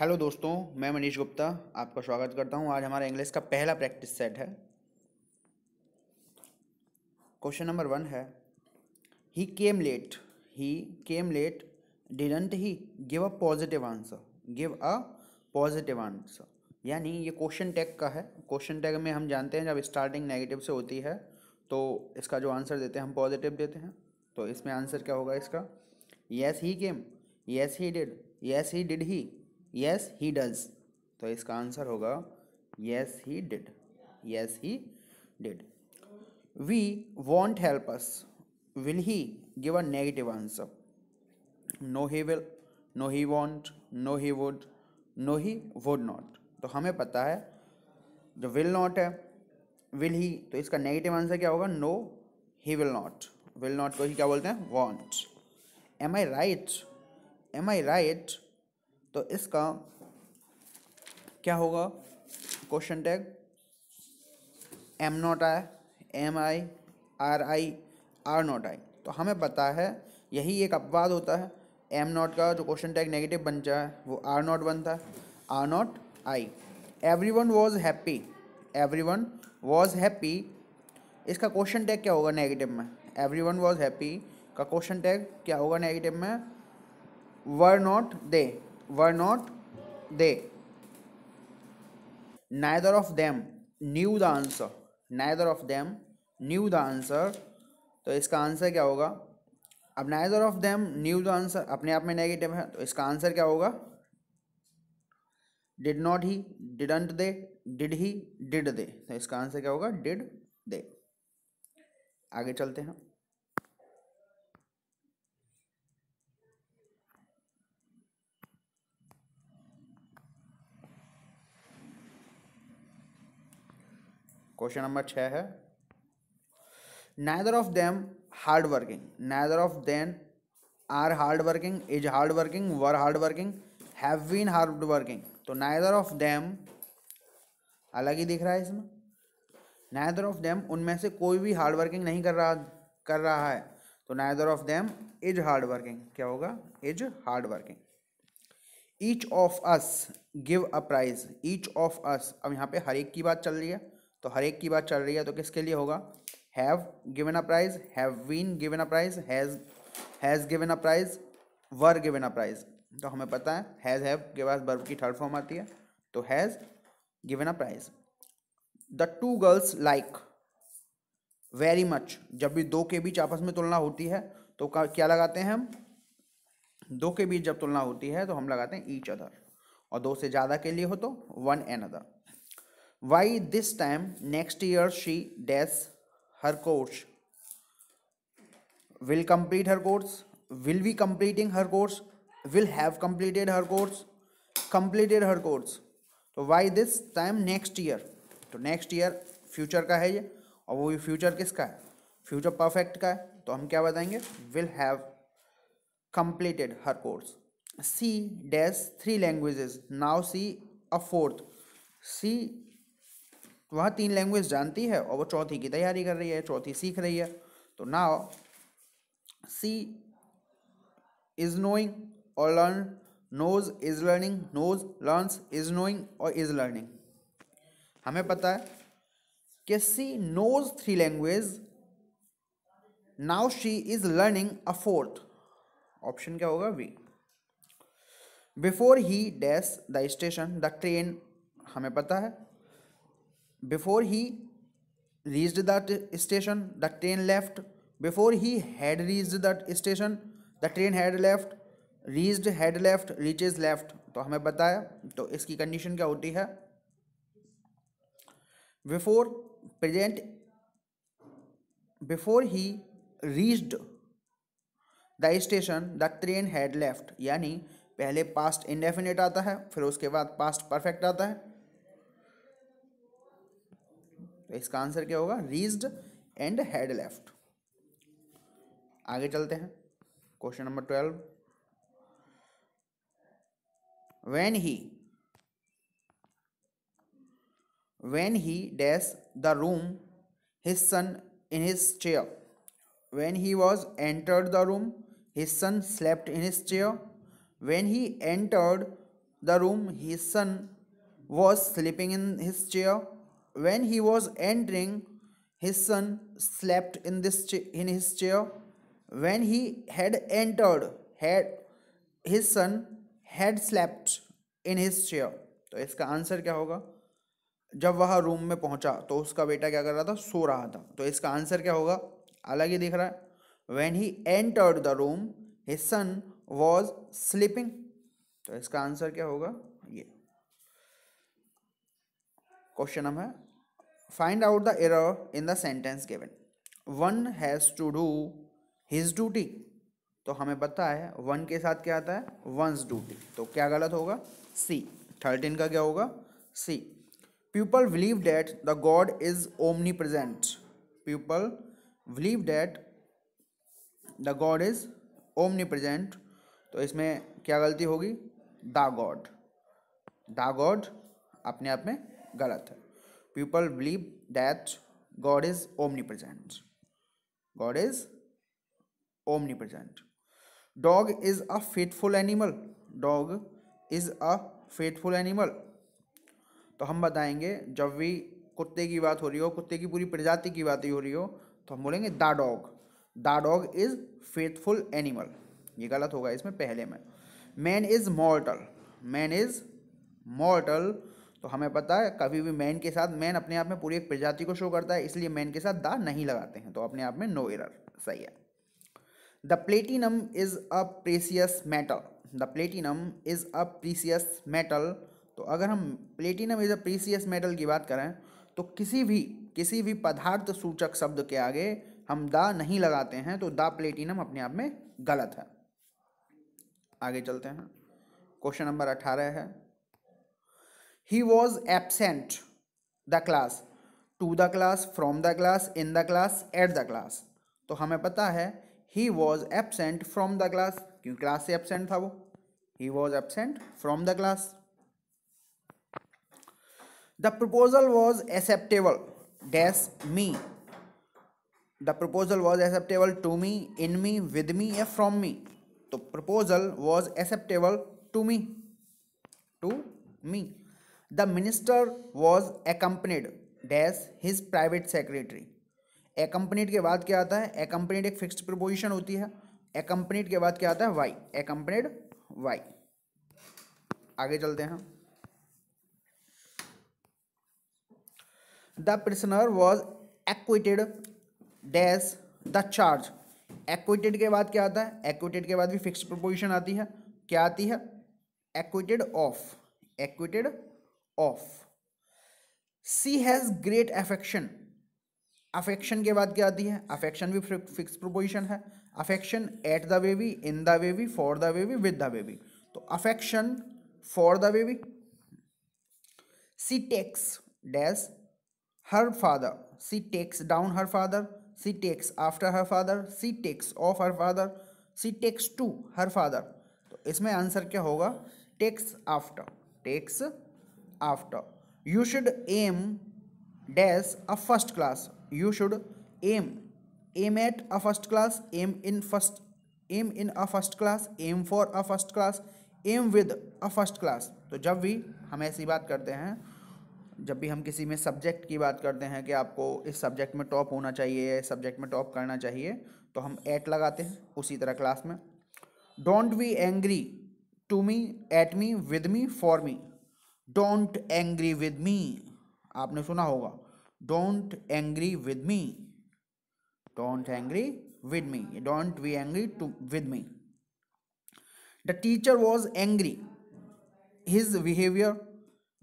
Hello दोस्तों मैं मनीष गुप्ता आपका स्वागत करता हूं आज हमारा इंग्लिश का पहला प्रैक्टिस सेट है क्वेश्चन नंबर वन है he came late he came late didn't he give a positive answer give a positive answer यानी ये क्वेश्चन टैग का है क्वेश्चन टैग में हम जानते हैं जब स्टार्टिंग नेगेटिव से होती है तो इसका जो आंसर देते हैं हम पॉजिटिव देते हैं तो इसमें आंसर क्या होगा इसका yes he came yes he did yes he did he yes he does तो इसका आंसर होगा yes he did yes he did we won't help us will he give a negative answer no he will no he won't no he would no he would not तो हमें पता है जो will not है will he तो इसका negative answer क्या होगा no he will not will not को ही क्या बोलते हैं won't am I right am I right तो इसका क्या होगा question tag am not I am I are I are not I तो हमें पता है यही एक अपवाद होता है एम नॉट का जो क्वेश्चन टैग नेगेटिव बन जाए वो आर नॉट बनता है are not I everyone was happy everyone was happy इसका क्वेश्चन टैग क्या होगा नेगेटिव में एवरी वन वॉज हैप्पी का क्वेश्चन टैग क्या होगा नेगेटिव में were not they were not they. Neither of them knew the answer. Neither of them knew the answer. तो इसका आंसर क्या होगा अब neither of them knew the answer अपने आप में नेगेटिव है तो इसका आंसर क्या होगा did not he didn't they did he did they तो इसका आंसर क्या होगा डिड दे आगे चलते हैं क्वेश्चन नंबर छः है neither of them hard working neither of then are hard working is hard working were hard working have been hard working तो नैदर ऑफ देम अलग ही दिख रहा है इसमें नैदर ऑफ देम उनमें से कोई भी हार्ड वर्किंग नहीं कर रहा कर रहा है तो neither of them is hard working क्या होगा is hard working each of us give a prize each of us अब यहाँ पे हर एक की बात चल रही है तो हर एक की बात चल रही है तो किसके लिए होगा have given a prize have been given a prize has has given a prize were given a prize तो हमें पता है हैज़ हैव के की थर्ड फॉर्म आती है तो has given a prize the two girls like very much जब भी दो के बीच आपस में तुलना होती है तो क्या लगाते हैं हम दो के बीच जब तुलना होती है तो हम लगाते हैं ईच अदर और दो से ज़्यादा के लिए हो तो one another why this time next year she does her course will complete her course will be completing her course will have completed her course completed her course तो why this time next year तो next year future का है ये और वो भी future किसका है future perfect का है तो हम क्या बताएंगे will have completed her course she does three languages now see a fourth she वह तीन लैंग्वेज जानती है और वो चौथी की तैयारी कर रही है चौथी सीख रही है तो नाउ सी इज नोइंग और learn knows is learning knows learns is knowing और इज लर्निंग हमें पता है कि she knows three language now she is learning a fourth option क्या होगा we before he dash the station the train हमें पता है Before he reached that station, the train left. Before he had reached that station, the train had left. Reached had left, reaches left. तो हमें बताया तो इसकी condition क्या होती है before present before he reached the station the train had left यानी पहले पास्ट इंडेफिनेट आता है फिर उसके बाद पास्ट परफेक्ट आता है इसका आंसर क्या होगा रीज्ड एंड हेड लेफ्ट आगे चलते हैं question number twelve when he when he dash the room his son in his chair when he was entered the room his son slept in his chair when he entered the room his son was sleeping in his chair when he was entering his son slept in this in his chair when he had entered had his son had slept in his chair तो इसका answer क्या होगा जब वह room में पहुंचा तो उसका बेटा क्या कर रहा था सो रहा था तो इसका आंसर क्या होगा अलग ही दिख रहा है when he entered the room his son was sleeping तो इसका आंसर क्या होगा ये question number find out the error in sentence given one has to do his his तो हमें पता है वन के साथ क्या आता है वंस ड्यूटी तो क्या गलत होगा सी थर्टीन का क्या होगा C people believe that the God is omnipresent people believe that the God is omnipresent तो इसमें क्या गलती होगी द गॉड द गॉड अपने आप में गलत है people believe that god is omnipresent god is omnipresent dog is a faithful animal dog is a faithful animal तो हम बताएंगे जब भी कुत्ते की बात हो रही हो कुत्ते की पूरी प्रजाति की बात हो रही हो तो हम बोलेंगे the dog the dog is faithful animal ये गलत होगा इसमें पहले में man is mortal man is mortal तो हमें पता है कभी भी मैन के साथ मैन अपने आप में पूरी एक प्रजाति को शो करता है इसलिए मैन के साथ दा नहीं लगाते हैं तो अपने आप में नो एरर सही है the platinum is a precious metal the platinum is a precious metal तो अगर हम platinum is a precious metal की बात करें तो किसी भी किसी भी पदार्थ सूचक शब्द के आगे हम दा नहीं लगाते हैं तो दा प्लेटिनम अपने आप में गलत है आगे चलते हैं क्वेश्चन नंबर अठारह है he was absent the class to the class from the class in the class at the class तो हमें पता है he was absent from the class क्यों क्लास से absent था वो he was absent from the class the proposal was acceptable dash me the proposal was acceptable to me in me with me या from me तो proposal was acceptable to me to me The minister was accompanied dash his private secretary accompanied के बाद क्या आता है accompanied एक fixed preposition होती है एकम्पनीड के बाद क्या आता है वाई एकम्पनीड वाई आगे चलते हैं the prisoner was acquitted dash the charge acquitted के बाद क्या आता है एक्विटेड के बाद भी फिक्स्ड प्रपोजिशन आती है क्या आती है acquitted of acquitted of she has great affection affection के बाद क्या आती है अफेक्शन भी फिक्स प्रोपोजिशन है affection at the baby in the baby for the baby with the baby तो affection for the baby she takes dash her father she takes down her father she takes after her father she takes off her father she takes to her father तो इसमें answer क्या होगा takes after takes after you should aim dash a first class you should aim aim at a first class aim in first aim in a first class aim for a first class aim with a first class तो जब भी हम ऐसी बात करते हैं जब भी हम किसी में सब्जेक्ट की बात करते हैं कि आपको इस सब्जेक्ट में टॉप होना चाहिए सब्जेक्ट में टॉप करना चाहिए तो हम एट लगाते हैं उसी तरह क्लास में don't be angry to me at me with me for me don't angry with me आपने सुना होगा don't angry with me don't angry with me don't be angry to with me the teacher was angry his behaviour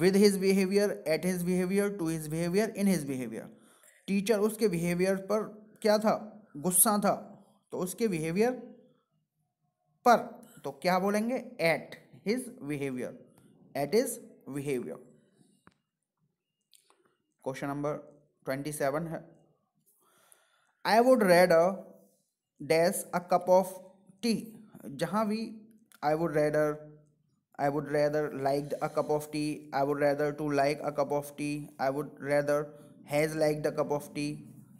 with his behaviour at his behaviour to his behaviour in his behaviour teacher उसके behaviour पर क्या था गुस्सा था तो उसके behaviour पर तो क्या बोलेंगे at his behaviour at is behaviour question number twenty seven है I would red a dash a cup of tea जहाँ भी I would rather I would rather liked a cup of tea. I would rather to like a cup of tea. I would rather has liked a cup of tea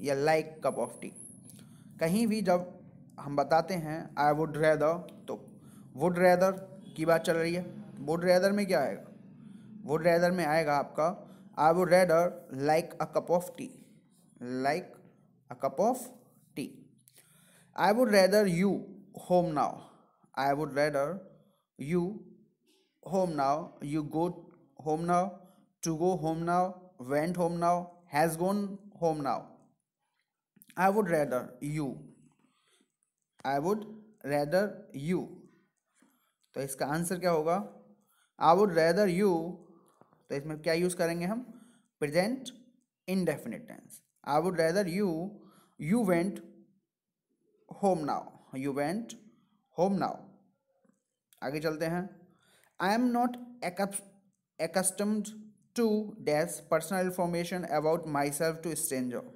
या like cup of tea. कहीं भी जब हम बताते हैं I would rather तो would rather की बात चल रही है वुड रेदर में क्या आएगा वुड रेदर में आएगा आपका I would rather like a cup of tea like a cup of tea I would rather you home now I would rather you home now you go home now to go home now went home now has gone home now I would rather you I would rather you तो इसका answer क्या होगा आई would rather you तो इसमें क्या use करेंगे हम present indefinite tense I would rather you you went home now you went home now आगे चलते हैं I am not to dash personal information about myself to stranger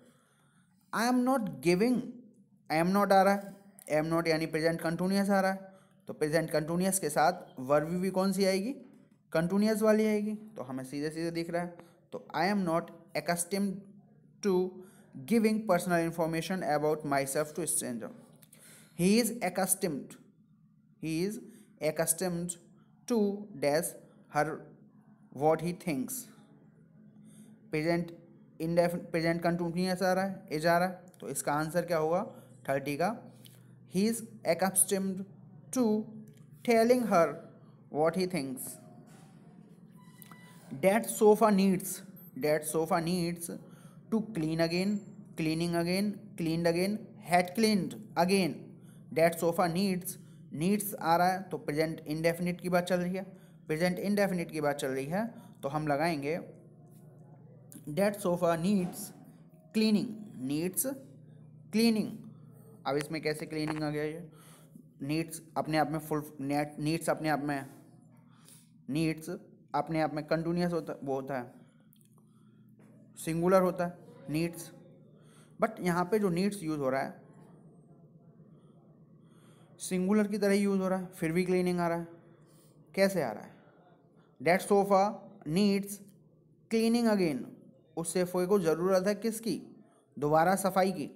I am not giving I am not आ रहा है I am not यानी present continuous आ रहा है तो प्रेजेंट कंटिन्यूस के साथ वर्वी भी कौन सी आएगी कंटिन्यूस वाली आएगी तो हमें सीधे सीधे दिख रहा है तो I am not accustom to giving personal information about myself to stranger he is accustomed he is accustomed to dash her what he thinks present in present continuous आ रहा है इज आ रहा है तो इसका आंसर क्या होगा thirty का he is accustomed to telling her what he thinks that sofa needs that sofa needs to clean again cleaning again clean again had cleaned again that sofa needs needs आ रहा है तो present indefinite की बात चल रही है present indefinite की बात चल रही है तो हम लगाएंगे that sofa needs cleaning needs cleaning अब इसमें कैसे क्लीनिंग आ गया ये नीड्स अपने आप में फुल नीड्स अपने आप में नीड्स अपने आप में कंटिन्यूस होता वो होता है सिंगुलर होता है नीड्स बट यहाँ पे जो नीड्स यूज़ हो रहा है सिंगुलर की तरह यूज़ हो रहा है फिर भी क्लीनिंग आ रहा है कैसे आ रहा है that sofa needs cleaning again उस सेफोए को ज़रूरत है किसकी दोबारा सफाई की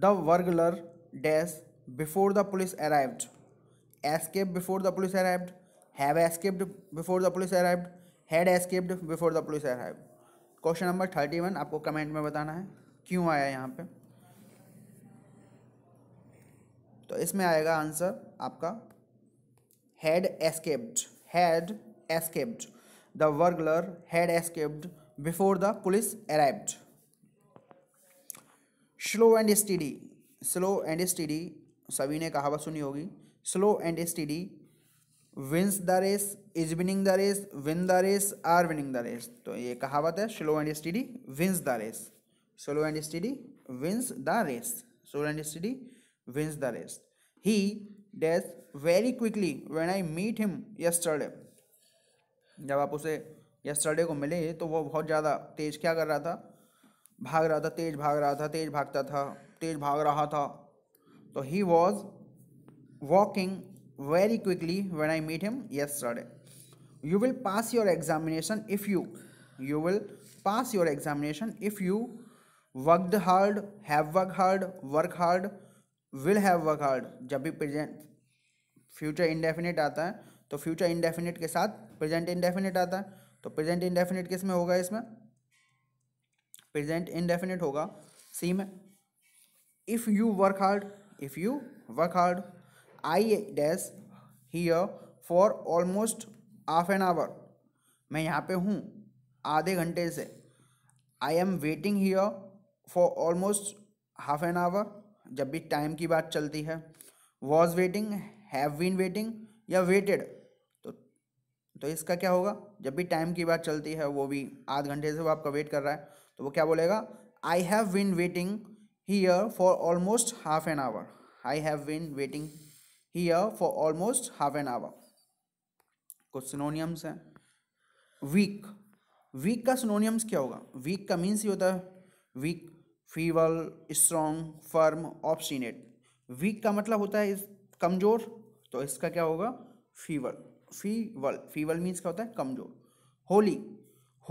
the burglar dash before the police arrived escape before the police arrived have escaped before the police arrived had escaped before the police arrive question number thirty one आपको comment में बताना है क्यों आया यहाँ पे तो इसमें आएगा आंसर आपका had escaped had escaped the burglar had escaped before the police arrived slow and steady slow and steady सभी ने कहावत सुनी होगी slow and steady wins the race is winning the race win the race are winning the race तो ये कहावत है slow and study wins the race slow and study wins the race slow and study wins the race he days very quickly when I meet him yesterday जब आप उसे yesterday को मिले तो वो बहुत ज़्यादा तेज क्या कर रहा था भाग रहा था तेज भाग रहा था तेज भागता था तेज भाग रहा था तो he was walking very quickly when I meet him yesterday. You will pass your examination if you you will pass your examination if you worked hard, have worked hard, work hard, will have worked hard. jab bhi present future indefinite aata hai to future indefinite ke sath present indefinite aata hai to present indefinite kis mein hoga isme present indefinite hoga c mein if you work hard if you work hard I dash here for almost half an hour मैं यहाँ पे हूँ आधे घंटे से I am waiting here for almost half an hour जब भी time की बात चलती है was waiting have been waiting या वेटेड तो तो इसका क्या होगा जब भी टाइम की बात चलती है वो भी आध घंटे से वो आपका वेट कर रहा है तो वो क्या बोलेगा I have been waiting here for almost half an hour I have been waiting here for almost half an hour कुछ सिनोनियम्स हैं वीक वीक का synonyms क्या होगा वीक का मीन्स ये होता है weak feeble strong firm obstinate weak का मतलब होता है कमज़ोर तो इसका क्या होगा फीवल फीवल फीवल मीन्स क्या होता है कमज़ोर होली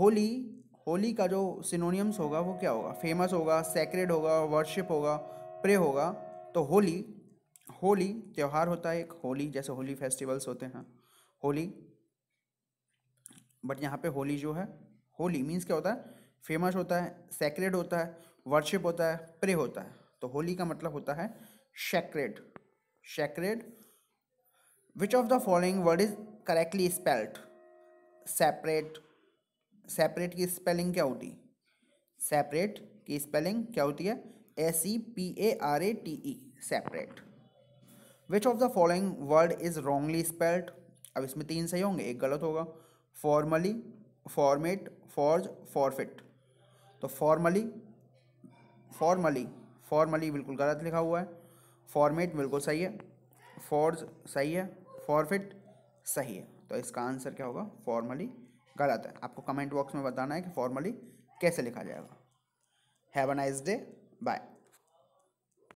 होली होली का जो सिनोनियम्स होगा वो क्या होगा फेमस होगा सेक्रेड होगा वर्शिप होगा प्रे होगा तो होली होली त्यौहार होता है एक होली जैसे होली फेस्टिवल्स होते हैं होली बट यहाँ पे होली जो है होली मीन्स क्या होता है फेमस होता है सेक्रेड होता है वर्शिप होता है प्रे होता है तो होली का मतलब होता है sacred sacred which of the following word is correctly spelled separate separate की स्पेलिंग क्या होती सेपरेट की स्पेलिंग क्या होती है S E P A R A T E separate which of the following word is wrongly spelled अब इसमें तीन सही होंगे एक गलत होगा फॉर्मली फॉर्मेट फॉर्ज फॉरफिट तो फॉर्मली फॉर्मली फॉर्मली बिल्कुल गलत लिखा हुआ है फॉर्मेट बिल्कुल सही है फॉर्ज सही है फॉरफिट सही है तो इसका आंसर क्या होगा फॉर्मली गलत है आपको कमेंट बॉक्स में बताना है कि फॉर्मली कैसे लिखा जाएगा have a nice day bye